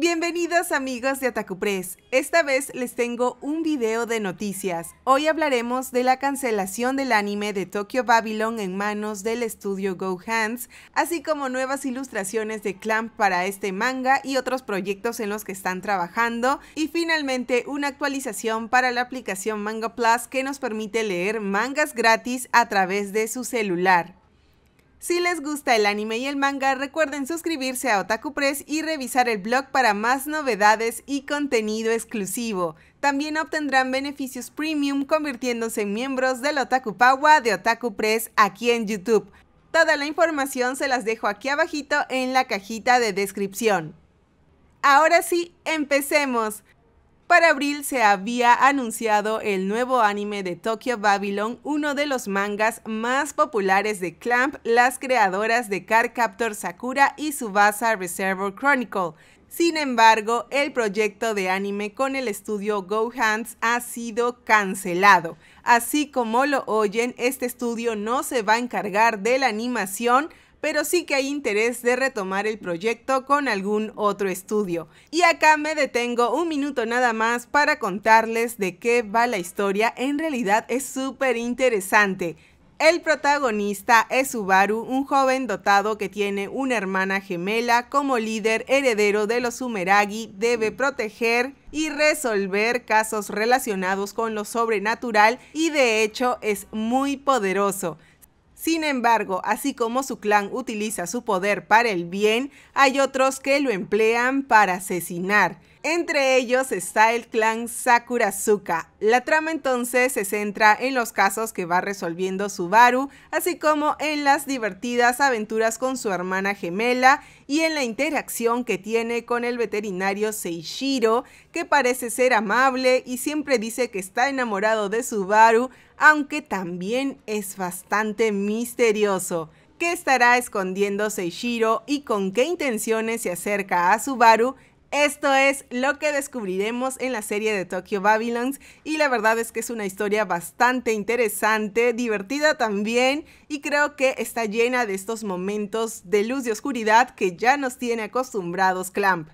Bienvenidos amigos de Atacupress. Esta vez les tengo un video de noticias. Hoy hablaremos de la cancelación del anime de Tokyo Babylon en manos del estudio Go así como nuevas ilustraciones de Clamp para este manga y otros proyectos en los que están trabajando, y finalmente una actualización para la aplicación Manga Plus que nos permite leer mangas gratis a través de su celular. Si les gusta el anime y el manga, recuerden suscribirse a Otaku Press y revisar el blog para más novedades y contenido exclusivo. También obtendrán beneficios premium convirtiéndose en miembros del Otaku de Otaku Press aquí en YouTube. Toda la información se las dejo aquí abajito en la cajita de descripción. Ahora sí, empecemos. Para abril se había anunciado el nuevo anime de Tokyo Babylon, uno de los mangas más populares de Clamp, las creadoras de Cardcaptor Sakura y Subasa Reservoir Chronicle. Sin embargo, el proyecto de anime con el estudio Go Hands ha sido cancelado. Así como lo oyen, este estudio no se va a encargar de la animación, pero sí que hay interés de retomar el proyecto con algún otro estudio. Y acá me detengo un minuto nada más para contarles de qué va la historia. En realidad es súper interesante. El protagonista es Subaru, un joven dotado que tiene una hermana gemela como líder heredero de los Sumeragi, debe proteger y resolver casos relacionados con lo sobrenatural y de hecho es muy poderoso. Sin embargo, así como su clan utiliza su poder para el bien, hay otros que lo emplean para asesinar. Entre ellos está el clan Sakurazuka. La trama entonces se centra en los casos que va resolviendo Subaru, así como en las divertidas aventuras con su hermana gemela y en la interacción que tiene con el veterinario Seishiro, que parece ser amable y siempre dice que está enamorado de Subaru, aunque también es bastante misterioso. ¿Qué estará escondiendo Seishiro y con qué intenciones se acerca a Subaru? Esto es lo que descubriremos en la serie de Tokyo Babylons y la verdad es que es una historia bastante interesante, divertida también y creo que está llena de estos momentos de luz y oscuridad que ya nos tiene acostumbrados Clamp.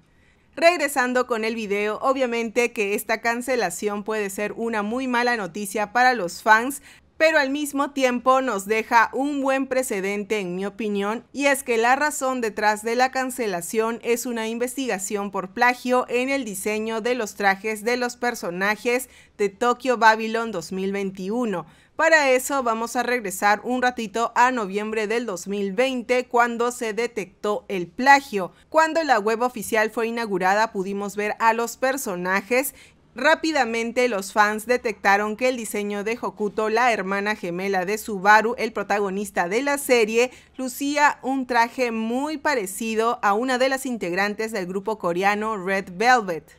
Regresando con el video, obviamente que esta cancelación puede ser una muy mala noticia para los fans, pero al mismo tiempo nos deja un buen precedente en mi opinión, y es que la razón detrás de la cancelación es una investigación por plagio en el diseño de los trajes de los personajes de Tokyo Babylon 2021. Para eso vamos a regresar un ratito a noviembre del 2020 cuando se detectó el plagio. Cuando la web oficial fue inaugurada pudimos ver a los personajes Rápidamente los fans detectaron que el diseño de Hokuto, la hermana gemela de Subaru, el protagonista de la serie, lucía un traje muy parecido a una de las integrantes del grupo coreano Red Velvet.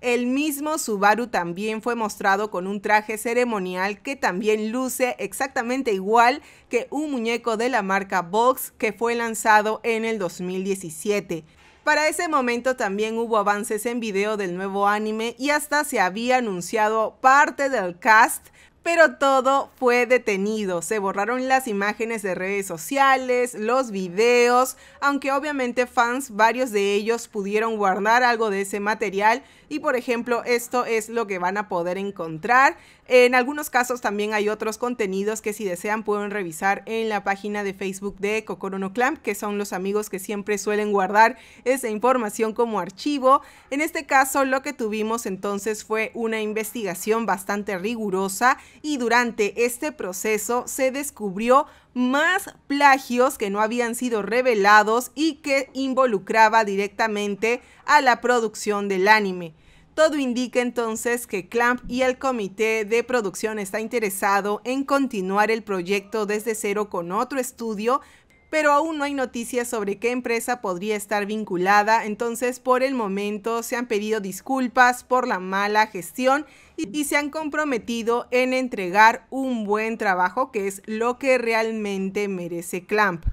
El mismo Subaru también fue mostrado con un traje ceremonial que también luce exactamente igual que un muñeco de la marca Vox que fue lanzado en el 2017. Para ese momento también hubo avances en video del nuevo anime y hasta se había anunciado parte del cast, pero todo fue detenido. Se borraron las imágenes de redes sociales, los videos, aunque obviamente fans, varios de ellos pudieron guardar algo de ese material y por ejemplo, esto es lo que van a poder encontrar. En algunos casos también hay otros contenidos que si desean pueden revisar en la página de Facebook de Cocorono Clamp, que son los amigos que siempre suelen guardar esa información como archivo. En este caso, lo que tuvimos entonces fue una investigación bastante rigurosa y durante este proceso se descubrió más plagios que no habían sido revelados y que involucraba directamente a la producción del anime. Todo indica entonces que Clamp y el comité de producción está interesado en continuar el proyecto desde cero con otro estudio pero aún no hay noticias sobre qué empresa podría estar vinculada, entonces por el momento se han pedido disculpas por la mala gestión y, se han comprometido en entregar un buen trabajo, que es lo que realmente merece Clamp.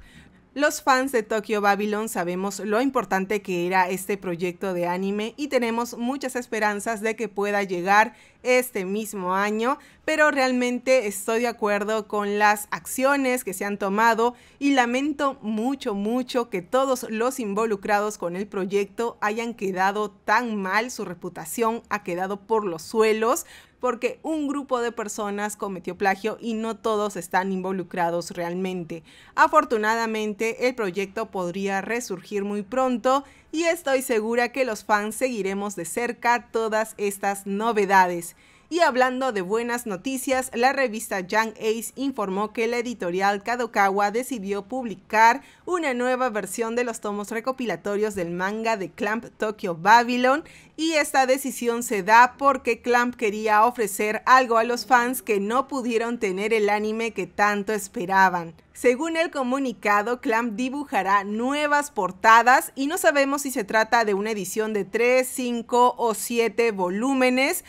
Los fans de Tokyo Babylon sabemos lo importante que era este proyecto de anime y tenemos muchas esperanzas de que pueda llegar este mismo año, pero realmente estoy de acuerdo con las acciones que se han tomado y lamento mucho, mucho que todos los involucrados con el proyecto hayan quedado tan mal, su reputación ha quedado por los suelos porque un grupo de personas cometió plagio y no todos están involucrados realmente. Afortunadamente, el proyecto podría resurgir muy pronto y estoy segura que los fans seguiremos de cerca todas estas novedades. Y hablando de buenas noticias, la revista Young Ace informó que la editorial Kadokawa decidió publicar una nueva versión de los tomos recopilatorios del manga de Clamp Tokyo Babylon y esta decisión se da porque Clamp quería ofrecer algo a los fans que no pudieron tener el anime que tanto esperaban. Según el comunicado, Clamp dibujará nuevas portadas y no sabemos si se trata de una edición de 3, 5 o 7 volúmenes,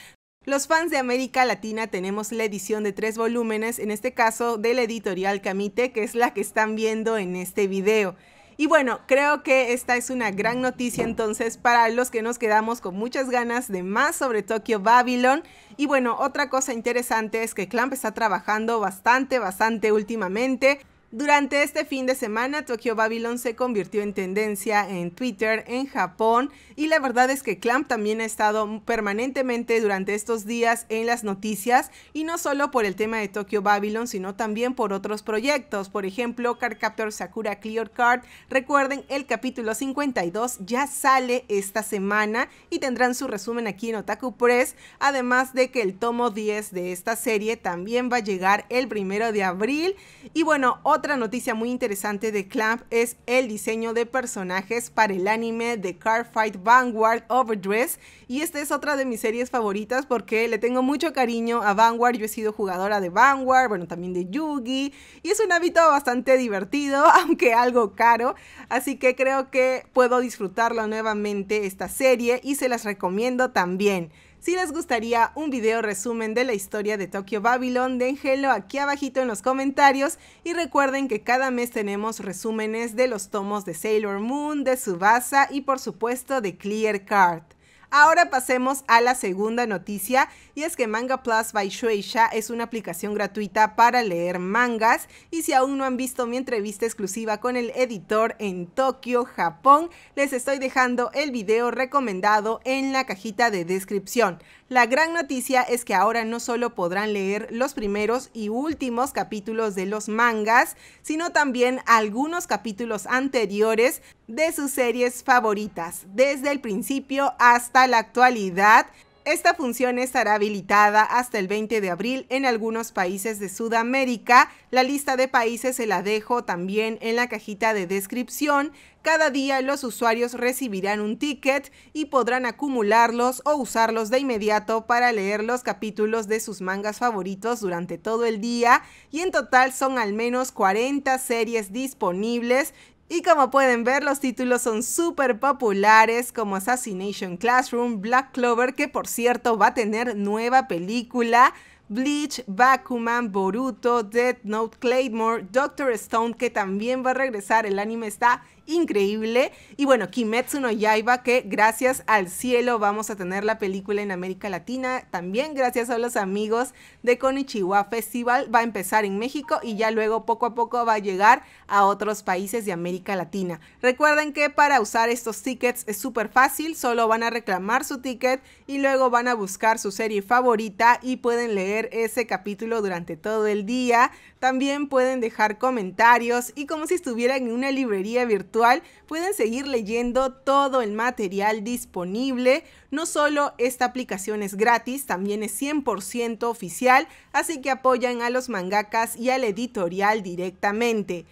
los fans de América Latina tenemos la edición de tres volúmenes, en este caso de la editorial Camite, que es la que están viendo en este video. Y bueno, creo que esta es una gran noticia entonces para los que nos quedamos con muchas ganas de más sobre Tokyo Babylon. Y bueno, otra cosa interesante es que Clamp está trabajando bastante, bastante últimamente. Durante este fin de semana, Tokyo Babylon se convirtió en tendencia en Twitter, en Japón, y la verdad es que Clamp también ha estado permanentemente durante estos días en las noticias, y no solo por el tema de Tokyo Babylon, sino también por otros proyectos, por ejemplo, Cardcaptor Sakura Clear Card. Recuerden, el capítulo 52 ya sale esta semana y tendrán su resumen aquí en Otaku Press, además de que el tomo 10 de esta serie también va a llegar el primero de abril. Y bueno, otra otra noticia muy interesante de Clamp es el diseño de personajes para el anime de Fight Vanguard Overdress. Y esta es otra de mis series favoritas porque le tengo mucho cariño a Vanguard. Yo he sido jugadora de Vanguard, bueno, también de Yugi. Y es un hábito bastante divertido, aunque algo caro. Así que creo que puedo disfrutarlo nuevamente esta serie y se las recomiendo también. Si les gustaría un video resumen de la historia de Tokyo Babylon, déjenlo aquí abajito en los comentarios y recuerden que cada mes tenemos resúmenes de los tomos de Sailor Moon, de Subasa y por supuesto de Clear Card. Ahora pasemos a la segunda noticia y es que Manga Plus by Shueisha es una aplicación gratuita para leer mangas y si aún no han visto mi entrevista exclusiva con el editor en Tokio, Japón, les estoy dejando el video recomendado en la cajita de descripción. La gran noticia es que ahora no solo podrán leer los primeros y últimos capítulos de los mangas, sino también algunos capítulos anteriores de sus series favoritas, desde el principio hasta la actualidad. Esta función estará habilitada hasta el 20 de abril en algunos países de Sudamérica. La lista de países se la dejo también en la cajita de descripción. Cada día los usuarios recibirán un ticket y podrán acumularlos o usarlos de inmediato para leer los capítulos de sus mangas favoritos durante todo el día y en total son al menos 40 series disponibles y como pueden ver, los títulos son súper populares como Assassination Classroom, Black Clover, que por cierto va a tener nueva película, Bleach, Bakuman, Boruto, Death Note, Claymore, Doctor Stone, que también va a regresar, el anime está increíble. Y bueno, Kimetsu no Yaiba, que gracias al cielo vamos a tener la película en América Latina. También gracias a los amigos de Konichiwa Festival. Va a empezar en México y ya luego poco a poco va a llegar a otros países de América Latina. Recuerden que para usar estos tickets es súper fácil. Solo van a reclamar su ticket y luego van a buscar su serie favorita y pueden leer ese capítulo durante todo el día. También pueden dejar comentarios y como si estuvieran en una librería virtual, pueden seguir leyendo todo el material disponible. No solo esta aplicación es gratis, también es 100% oficial, así que apoyan a los mangakas y al editorial directamente.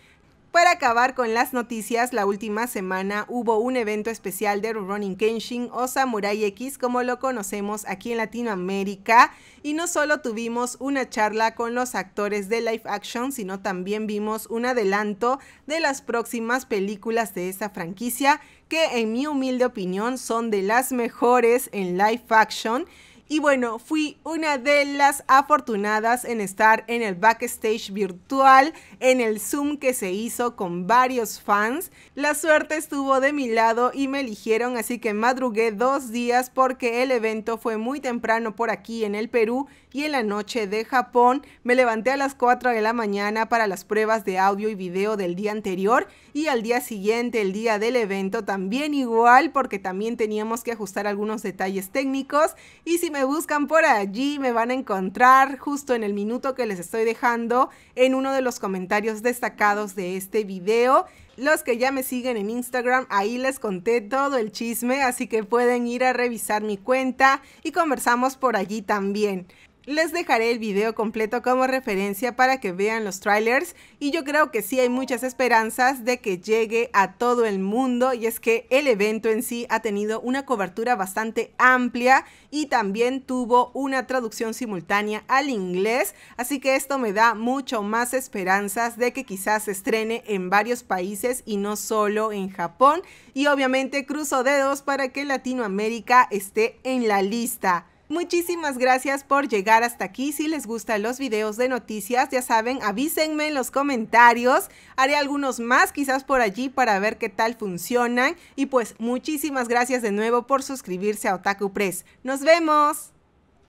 Para acabar con las noticias, la última semana hubo un evento especial de Running Kenshin o Samurai X como lo conocemos aquí en Latinoamérica y no solo tuvimos una charla con los actores de live action, sino también vimos un adelanto de las próximas películas de esta franquicia que en mi humilde opinión son de las mejores en live action. Y bueno, fui una de las afortunadas en estar en el backstage virtual, en el Zoom que se hizo con varios fans. La suerte estuvo de mi lado y me eligieron, así que madrugué dos días porque el evento fue muy temprano por aquí en el Perú y en la noche de Japón. Me levanté a las 4 de la mañana para las pruebas de audio y video del día anterior y al día siguiente, el día del evento, también igual porque también teníamos que ajustar algunos detalles técnicos y si me buscan por allí me van a encontrar justo en el minuto que les estoy dejando en uno de los comentarios destacados de este video. Los que ya me siguen en Instagram, ahí les conté todo el chisme, así que pueden ir a revisar mi cuenta y conversamos por allí también. Les dejaré el video completo como referencia para que vean los trailers y yo creo que sí hay muchas esperanzas de que llegue a todo el mundo y es que el evento en sí ha tenido una cobertura bastante amplia y también tuvo una traducción simultánea al inglés, así que esto me da mucho más esperanzas de que quizás se estrene en varios países y no solo en Japón y obviamente cruzo dedos para que Latinoamérica esté en la lista. Muchísimas gracias por llegar hasta aquí. Si les gustan los videos de noticias, ya saben, avísenme en los comentarios. Haré algunos más quizás por allí para ver qué tal funcionan. Y pues muchísimas gracias de nuevo por suscribirse a Otaku Press. Nos vemos.